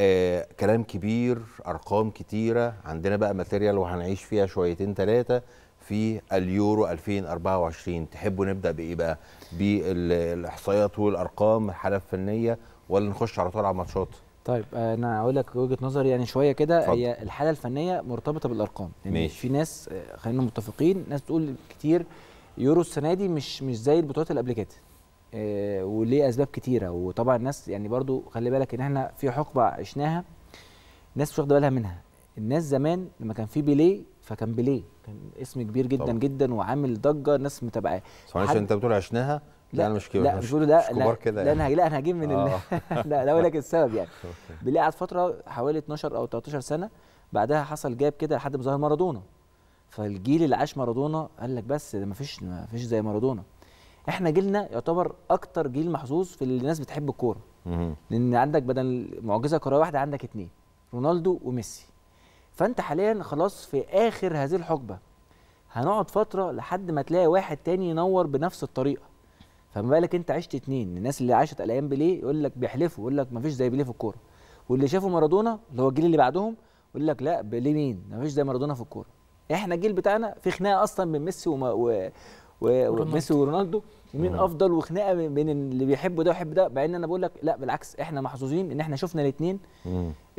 آه كلام كبير ارقام كتيره عندنا بقى ماتيريال وهنعيش فيها شويتين ثلاثه في اليورو 2024 تحبوا نبدا بايه بقى بالاحصائيات والارقام الحاله الفنيه ولا نخش على طول على الماتشات طيب انا هقول لك وجهه نظري يعني شويه كده هي الحاله الفنيه مرتبطه بالارقام يعني ماشي. في ناس آه، خلينا متفقين ناس بتقول كتير يورو السنه دي مش مش زي البطولات اللي قبل كده آه، وليه اسباب كتيره وطبعا الناس يعني برضو خلي بالك ان احنا في حقبه عشناها الناس مش واخده بالها منها الناس زمان لما كان في بيليه فكان بيليه كان اسم كبير جدا طبعا. جدا وعامل ضجه الناس متابعاه معلش انت بتقول عشناها لا, لا انا مش كبير لا مش بقول لا كبار كده لا يعني. لا انا هجيب من آه. لا ده اقول لك السبب يعني بيليه قعد فتره حوالي 12 او 13 سنه بعدها حصل جاب كده لحد ما ظهر مارادونا فالجيل اللي عاش مارادونا قال لك بس ده ما فيش ما فيش زي مارادونا احنا جيلنا يعتبر اكتر جيل محظوظ في اللي الناس بتحب الكوره لان عندك بدل معجزه كرويه واحده عندك اتنين رونالدو وميسي فانت حاليا خلاص في اخر هذه الحقبه هنقعد فتره لحد ما تلاقي واحد تاني ينور بنفس الطريقه فما بالك انت عشت اتنين الناس اللي عاشت الايام بيليه يقول لك بيحلفوا يقول لك ما فيش زي بيليه في الكوره واللي شافوا مارادونا اللي هو الجيل اللي بعدهم يقول لك لا بيليه مين ما فيش زي مارادونا في الكوره احنا الجيل بتاعنا في خناقه اصلا بين ميسي و... وميسي ورونالدو ومين مم. افضل وخناقه بين اللي بيحبوا ده ويحب ده مع ان انا بقول لك لا بالعكس احنا محظوظين ان احنا شفنا الاثنين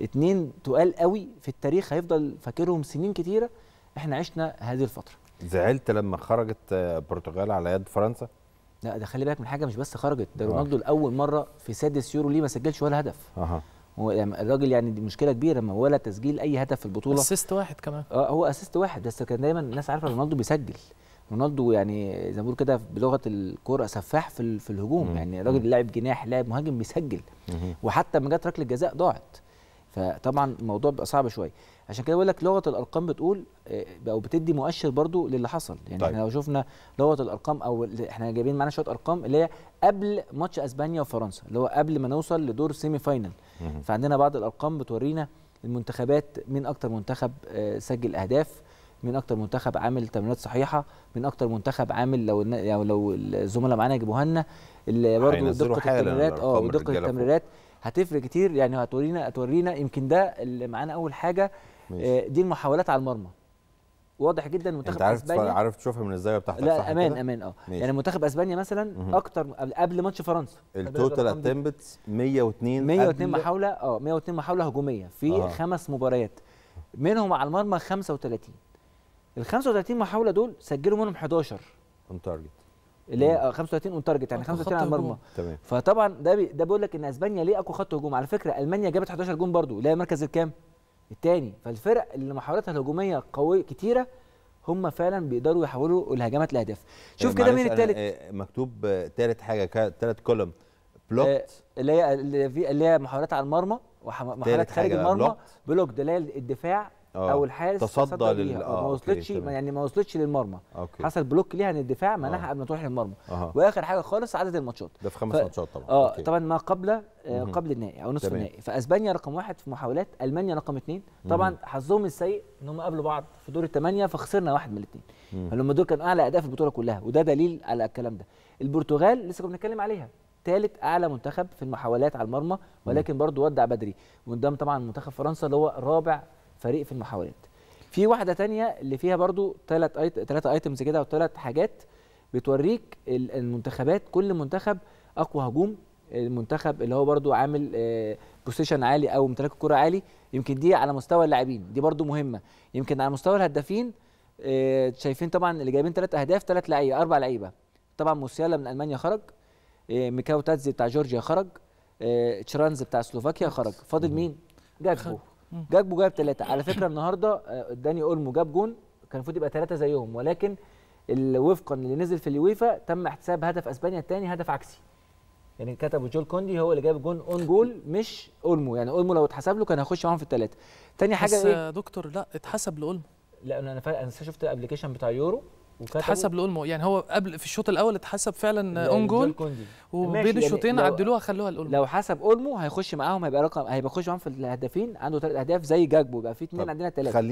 اثنين تقال قوي في التاريخ هيفضل فاكرهم سنين كتيره احنا عشنا هذه الفتره زعلت لما خرجت آه، البرتغال على يد فرنسا لا ده خلي بالك من حاجه مش بس خرجت ده آه. رونالدو لاول مره في سادس يورو ليه ما سجلش ولا هدف اها يعني الراجل يعني دي مشكله كبيره ما ولا تسجيل اي هدف في البطوله اسيست واحد كمان اه هو اسيست واحد بس كان دايما الناس عارفه رونالدو بيسجل رونالدو يعني زي ما بقول كده بلغه الكوره سفاح في في الهجوم يعني راجل لاعب جناح لاعب مهاجم بيسجل وحتى لما جت ركله جزاء ضاعت فطبعا الموضوع بيبقى صعب شويه عشان كده بقول لك لغه الارقام بتقول او آه، بتدي مؤشر برضو للي حصل يعني طيب. احنا لو شفنا لغه الارقام او احنا جايبين معانا شويه ارقام اللي هي قبل ماتش اسبانيا وفرنسا اللي هو قبل ما نوصل لدور سيمي فاينل فعندنا بعض الارقام بتورينا المنتخبات مين اكتر منتخب آه، سجل اهداف من اكتر منتخب عامل تمرينات صحيحه من اكتر منتخب عامل لو يعني لو الزملاء معانا يجيبوها لنا برضه دقه التمريرات اه ودقه التمريرات هتفرق كتير يعني هتورينا هتورينا يمكن ده اللي معانا اول حاجه ماشي. آه، دي المحاولات على المرمى واضح جدا منتخب عارف اسبانيا عارف تشوفها من الزاويه بتاعتك لا صح امان كده؟ امان اه يعني منتخب اسبانيا مثلا اكتر اكتر قبل ماتش فرنسا التوتال اتمبتس 102 102 محاوله اه 102 محاوله هجوميه في آه. خمس مباريات منهم على المرمى 35 ال 35 محاوله دول سجلوا منهم 11 اون تارجت اللي هي 35 اون تارجت يعني 35 على المرمى تمام فطبعا ده بي ده بيقول لك ان اسبانيا ليه اقوى خط هجوم على فكره المانيا جابت 11 جون برضو اللي هي المركز الكام؟ الثاني فالفرق اللي محاولاتها الهجوميه قويه كتيره هم فعلا بيقدروا يحولوا الهجمات لاهداف شوف طيب كده مين الثالث آه، مكتوب ثالث آه، حاجه ثالث كولم بلوكت اللي هي اللي هي محاولات على المرمى ومحاولات خارج المرمى بلوك اللي هي الدفاع او آه. الحارس تصدى لل... آه ما وصلتش يعني ما وصلتش للمرمى أوكي. حصل بلوك ليها ان الدفاع آه. منعها قبل ما تروح للمرمى أوه. واخر حاجه خالص عدد الماتشات ده في خمس ف... ماتشات طبعا اه أوكي. طبعا ما قبل آه، قبل النهائي او نصف النهائي فاسبانيا رقم واحد في محاولات المانيا رقم اثنين طبعا حظهم السيء ان هم قابلوا بعض في دور الثمانيه فخسرنا واحد من الاثنين فلما دول كانوا اعلى اداء في البطوله كلها وده دليل على الكلام ده البرتغال لسه كنا بنتكلم عليها ثالث اعلى منتخب في المحاولات على المرمى ولكن برضه ودع بدري وقدام طبعا منتخب فرنسا اللي هو رابع فريق في المحاولات في واحده تانية اللي فيها برضو ثلاث آيت... ثلاثه ايتمز كده او ثلاث حاجات بتوريك المنتخبات كل منتخب اقوى هجوم المنتخب اللي هو برضو عامل بوزيشن آه، عالي او امتلاك الكره عالي يمكن دي على مستوى اللاعبين دي برضو مهمه يمكن على مستوى الهدافين آه، شايفين طبعا اللي جايبين ثلاث اهداف ثلاث لعيبه اربع لعيبه طبعا موسيالا من المانيا خرج آه، ميكاو تاتزي بتاع جورجيا خرج تشرانز بتاع سلوفاكيا خرج فاضل مين جاكبو جاكبو جاب ثلاثه على فكره النهارده آه، داني اولمو جاب جون كان المفروض يبقى ثلاثه زيهم ولكن وفقا اللي نزل في اليويفا تم احتساب هدف اسبانيا الثاني هدف عكسي يعني كتبوا جول كوندي هو اللي جاب جون اون جول مش اولمو يعني اولمو لو اتحسب له كان هيخش معاهم في الثلاثه ثاني حاجه بس ايه دكتور لا اتحسب لاولمو لا انا انا شفت الابلكيشن بتاع يورو اتحسب لقول مو يعني هو قبل في الشوط الأول اتحسب فعلا أون جول وبين يعني الشوطين يعني عدلوها خلوها لقول لو حسب أولمو هيخش معاهم هيبقى رقم هيبقى خش معاهم في الهدافين عنده ثلاث أهداف زي جاكبو يبقى في اثنين عندنا ثلاثة